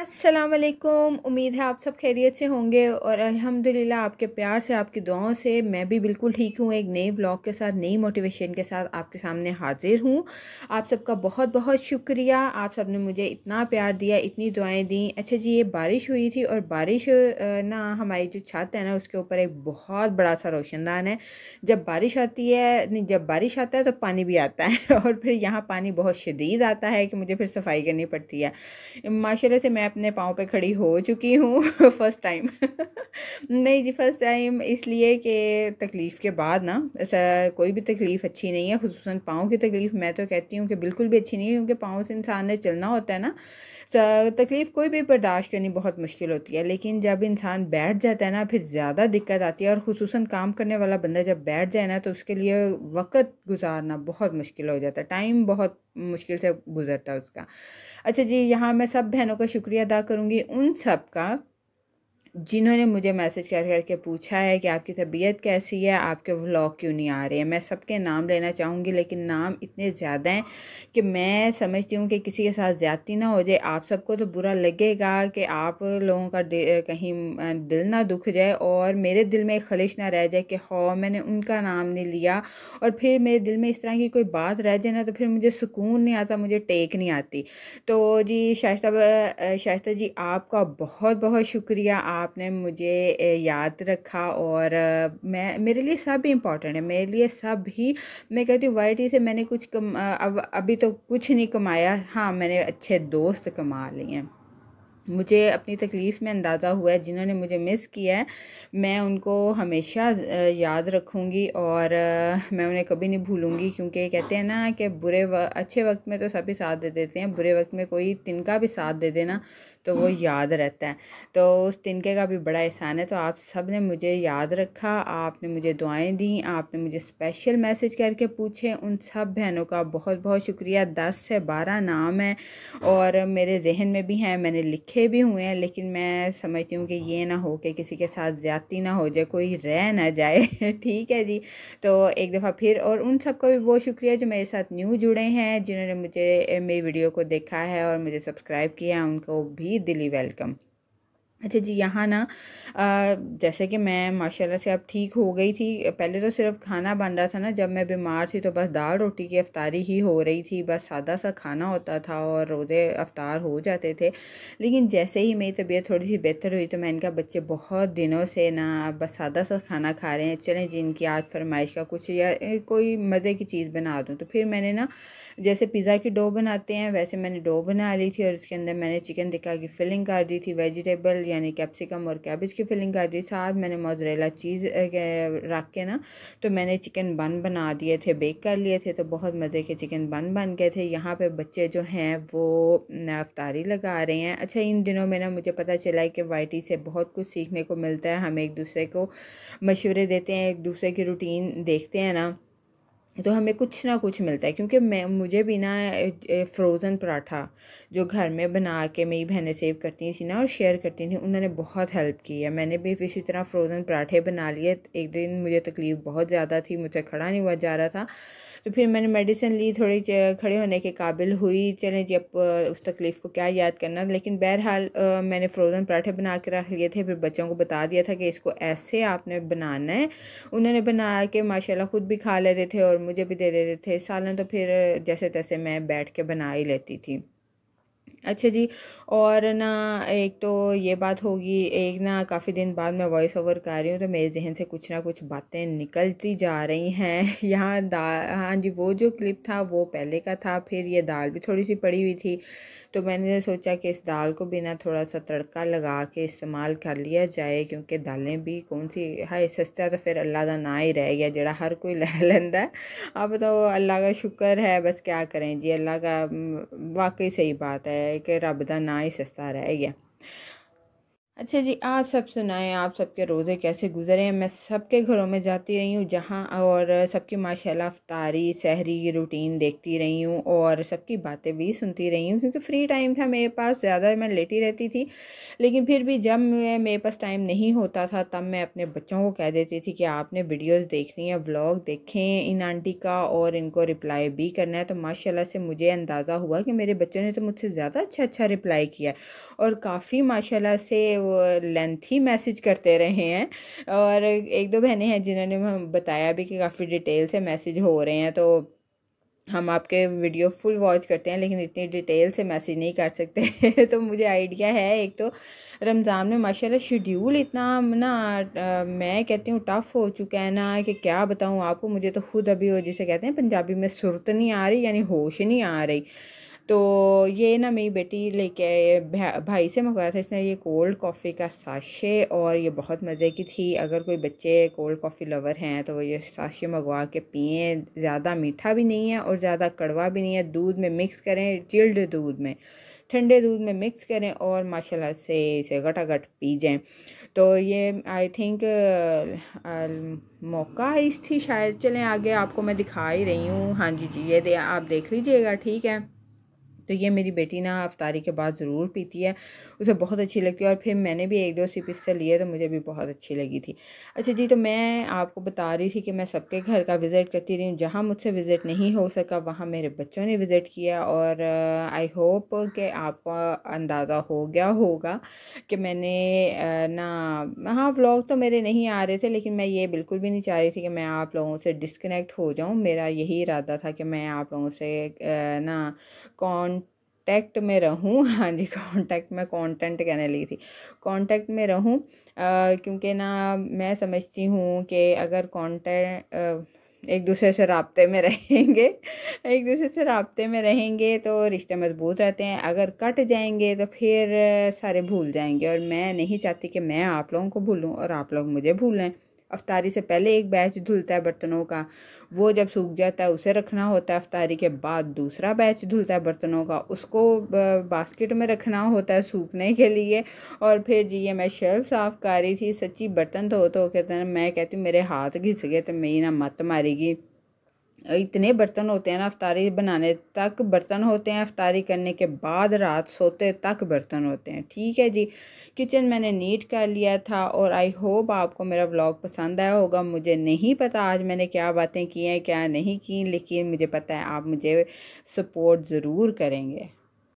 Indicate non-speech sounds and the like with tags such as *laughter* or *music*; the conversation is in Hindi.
असलकुम उम्मीद है आप सब खैरियत से होंगे और अल्हम्दुलिल्लाह आपके प्यार से आपकी दुआओं से मैं भी बिल्कुल ठीक हूँ एक नए व्लॉग के साथ नई मोटिवेशन के साथ आपके सामने हाजिर हूँ आप सबका बहुत बहुत शुक्रिया आप सब ने मुझे इतना प्यार दिया इतनी दुआएं दी अच्छा जी ये बारिश हुई थी और बारिश ना हमारी जो छत है ना उसके ऊपर एक बहुत बड़ा सा रोशनदान है जब बारिश आती है नहीं जब बारिश आता है तो पानी भी आता है *laughs* और फिर यहाँ पानी बहुत शदीद आता है कि मुझे फिर सफाई करनी पड़ती है माशा से मैं मैं अपने पाँव पे खड़ी हो चुकी हूँ फर्स्ट *laughs* टाइम नहीं जी फर्स्ट टाइम इसलिए कि तकलीफ़ के बाद ना ऐसा कोई भी तकलीफ़ अच्छी नहीं है खसूस पाँव की तकलीफ़ मैं तो कहती हूँ कि बिल्कुल भी अच्छी नहीं है क्योंकि पाँव से इंसान ने चलना होता है ना तकलीफ़ कोई भी बर्दाश्त करनी बहुत मुश्किल होती है लेकिन जब इंसान बैठ जाता है ना फिर ज़्यादा दिक्कत आती है और खसूस काम करने वाला बंदा जब बैठ जाए ना तो उसके लिए वक्त गुजारना बहुत मुश्किल हो जाता है टाइम बहुत मुश्किल से गुजरता है उसका अच्छा जी यहाँ मैं सब बहनों का शुक्रिया अदा करूँगी उन सब का जिन्होंने मुझे मैसेज कर करके पूछा है कि आपकी तबीयत कैसी है आपके व्लॉग क्यों नहीं आ रहे हैं मैं सबके नाम लेना चाहूँगी लेकिन नाम इतने ज़्यादा हैं कि मैं समझती हूँ कि किसी के साथ ज़्यादती ना हो जाए आप सबको तो बुरा लगेगा कि आप लोगों का कहीं दिल ना दुख जाए और मेरे दिल में खलिश ना रह जाए कि हो हाँ, मैंने उनका नाम नहीं लिया और फिर मेरे दिल में इस तरह की कोई बात रह जाए ना तो फिर मुझे सुकून नहीं आता मुझे टेक नहीं आती तो जी शाइस्ता शाइस्ता जी आपका बहुत बहुत शुक्रिया आप आपने मुझे याद रखा और मैं मेरे लिए सब इम्पॉर्टेंट है मेरे लिए सब ही मैं कहती हूँ वाई से मैंने कुछ कम अब अभी तो कुछ नहीं कमाया हाँ मैंने अच्छे दोस्त कमा लिए हैं मुझे अपनी तकलीफ़ में अंदाज़ा हुआ है जिन्होंने मुझे मिस किया है मैं उनको हमेशा याद रखूँगी और मैं उन्हें कभी नहीं भूलूँगी क्योंकि कहते हैं ना कि बुरे वक्त अच्छे वक्त में तो सभी साथ दे देते हैं बुरे वक्त में कोई तिनका भी साथ दे देना तो वो याद रहता है तो उस तिनके का भी बड़ा एहसान है तो आप सब ने मुझे याद रखा आपने मुझे दुआएँ दी आपने मुझे स्पेशल मैसेज करके पूछे उन सब बहनों का बहुत बहुत शुक्रिया दस से बारह नाम है और मेरे जहन में भी हैं मैंने लिखे लिखे भी हुए हैं लेकिन मैं समझती हूँ कि ये ना हो कि किसी के साथ ज़्यादती ना हो जाए कोई रह ना जाए *laughs* ठीक है जी तो एक दफ़ा फिर और उन सबका भी बहुत शुक्रिया जो मेरे साथ न्यू जुड़े हैं जिन्होंने मुझे मेरी वीडियो को देखा है और मुझे सब्सक्राइब किया है उनको भी दिली वेलकम अच्छा जी यहाँ ना आ, जैसे कि मैं माशाल्लाह से अब ठीक हो गई थी पहले तो सिर्फ खाना बन रहा था ना जब मैं बीमार थी तो बस दाल रोटी की अफ्तारी ही हो रही थी बस सादा सा खाना होता था और रोज़े अफ्तार हो जाते थे लेकिन जैसे ही मेरी तबीयत थोड़ी सी बेहतर हुई तो मैंने कहा बच्चे बहुत दिनों से ना बस सादा सा खाना खा रहे हैं चलें जी इनकी आज फरमाइश का कुछ या कोई मज़े की चीज़ बना दूँ तो फिर मैंने ना जैसे पिज़्ज़ा की डो बनाते हैं वैसे मैंने डो बना ली थी और उसके अंदर मैंने चिकन टिक्का की फिलिंग कर दी थी वेजिटेबल यानी कैप्सिकम और कैबेज की फिलिंग कर दी साथ मैंने मोजरेला चीज़ रख के ना तो मैंने चिकन बन बना दिए थे बेक कर लिए थे तो बहुत मज़े के चिकन बन बन गए थे यहाँ पे बच्चे जो हैं वो अफ्तारी लगा रहे हैं अच्छा इन दिनों में ना मुझे पता चला है कि वाइटी से बहुत कुछ सीखने को मिलता है हम एक दूसरे को मशवरे देते हैं एक दूसरे की रूटीन देखते हैं ना तो हमें कुछ ना कुछ मिलता है क्योंकि मैं मुझे बिना फ्रोज़न पराठा जो घर में बना के मेरी बहनें सेव करती थी ना और शेयर करती थी उन्होंने बहुत हेल्प की है मैंने भी इसी तरह फ्रोज़न पराठे बना लिए एक दिन मुझे तकलीफ़ बहुत ज़्यादा थी मुझे खड़ा नहीं हुआ जा रहा था तो फिर मैंने मेडिसिन ली थोड़ी खड़े होने के काबिल हुई चले जी अब उस तकलीफ़ को क्या याद करना लेकिन बहरहाल मैंने फ्रोज़न पराठे बना के रख लिए थे फिर बच्चों को बता दिया था कि इसको ऐसे आपने बनाना है उन्होंने बना के माशाला ख़ुद भी खा लेते थे और मुझे भी दे देते थे सालन तो फिर जैसे तैसे मैं बैठ के बना ही लेती थी अच्छा जी और ना एक तो ये बात होगी एक ना काफ़ी दिन बाद मैं वॉइस ओवर कर रही हूँ तो मेरे जहन से कुछ ना कुछ बातें निकलती जा रही हैं *laughs* यहाँ दाल हाँ जी वो जो क्लिप था वो पहले का था फिर ये दाल भी थोड़ी सी पड़ी हुई थी तो मैंने सोचा कि इस दाल को भी ना थोड़ा सा तड़का लगा के इस्तेमाल कर लिया जाए क्योंकि दालें भी कौन सी हाई सस्ता तो फिर अल्लाह का ना ही रह गया जरा हर कोई लह लेंदा अब तो अल्लाह का शुक्र है बस क्या करें जी अल्लाह का वाकई सही बात है ਹੈ ਕਿ ਰੱਬ ਦਾ ਨਾਂ ਹੀ ਸਸਤਾ ਰਹਿ ਗਿਆ अच्छा जी आप सब सुनाएं आप सबके रोज़े कैसे गुजरे हैं मैं सबके घरों में जाती रही हूँ जहाँ और सबकी माशाल्लाह अफ्तारी सहरी रूटीन देखती रही हूँ और सबकी बातें भी सुनती रही हूँ क्योंकि फ़्री टाइम था मेरे पास ज़्यादा मैं लेटी रहती थी लेकिन फिर भी जब मेरे पास टाइम नहीं होता था तब मैं अपने बच्चों को कह देती थी कि आपने वीडियोज़ देखनी है व्लॉग देखें इन आंटी का और इनको रिप्लाई भी करना है तो माशाला से मुझे अंदाज़ा हुआ कि मेरे बच्चों ने तो मुझसे ज़्यादा अच्छा अच्छा रिप्लाई किया और काफ़ी माशाला से वो लेंथ ही मैसेज करते रहे हैं और एक दो बहनें हैं जिन्होंने बताया भी कि काफ़ी डिटेल से मैसेज हो रहे हैं तो हम आपके वीडियो फुल वॉच करते हैं लेकिन इतनी डिटेल से मैसेज नहीं कर सकते *laughs* तो मुझे आइडिया है एक तो रमज़ान में माशाल्लाह शेड्यूल इतना ना आ, मैं कहती हूँ टफ़ हो चुका है ना कि क्या बताऊँ आपको मुझे तो खुद अभी वो जिसे कहते हैं पंजाबी में सुरत नहीं आ रही यानी होश नहीं आ रही तो ये ना मेरी बेटी लेके भाई से मंगवाया था इसने ये कोल्ड कॉफ़ी का साशे और ये बहुत मज़े की थी अगर कोई बच्चे कोल्ड कॉफ़ी लवर हैं तो वो ये साशे मंगवा के पिए ज़्यादा मीठा भी नहीं है और ज़्यादा कड़वा भी नहीं है दूध में मिक्स करें चिल्ड दूध में ठंडे दूध में मिक्स करें और माशाल्लाह से इसे घटाघट पी जाएँ तो ये आई थिंक मौका इस थी शायद चलें आगे आपको मैं दिखा ही रही हूँ हाँ जी जी ये दे, आप देख लीजिएगा ठीक है तो ये मेरी बेटी ना अफ्तारी के बाद ज़रूर पीती है उसे बहुत अच्छी लगती है और फिर मैंने भी एक दो सिप इससे लिए तो मुझे भी बहुत अच्छी लगी थी अच्छा जी तो मैं आपको बता रही थी कि मैं सबके घर का विज़िट करती रही हूँ जहाँ मुझसे विज़िट नहीं हो सका वहाँ मेरे बच्चों ने विज़िट किया और आई होप कि आपको अंदाज़ा हो गया होगा कि मैंने ना हाँ व्लॉग तो मेरे नहीं आ रहे थे लेकिन मैं ये बिल्कुल भी नहीं चाह रही थी कि मैं आप लोगों से डिस्कनेक्ट हो जाऊँ मेरा यही इरादा था कि मैं आप लोगों से ना कौन कॉन्टैक्ट में रहूँ *laughs* हाँ जी कॉन्टैक्ट में कंटेंट कहने लगी थी कांटेक्ट में रहूँ क्योंकि ना मैं समझती हूँ कि अगर कांटेक्ट एक दूसरे से रबते में रहेंगे *laughs* एक दूसरे से रबते में रहेंगे तो रिश्ते मजबूत रहते हैं अगर कट जाएंगे तो फिर सारे भूल जाएंगे और मैं नहीं चाहती कि मैं आप लोगों को भूलूँ और आप लोग मुझे भूलें अफतारी से पहले एक बैच धुलता है बर्तनों का वो जब सूख जाता है उसे रखना होता है अफतारी के बाद दूसरा बैच धुलता है बर्तनों का उसको बास्केट में रखना होता है सूखने के लिए और फिर जी ये मैं शेल्फ साफ़ कर रही थी सच्ची बर्तन धो कहते हैं तो मैं कहती हूँ मेरे हाथ घिस गए तो मेरी ना मत मारेगी इतने बर्तन होते हैं ना अफ्तारी बनाने तक बर्तन होते हैं अफ्तारी करने के बाद रात सोते तक बर्तन होते हैं ठीक है जी किचन मैंने नीट कर लिया था और आई होप आपको मेरा व्लॉग पसंद आया होगा मुझे नहीं पता आज मैंने क्या बातें की हैं क्या नहीं की लेकिन मुझे पता है आप मुझे सपोर्ट ज़रूर करेंगे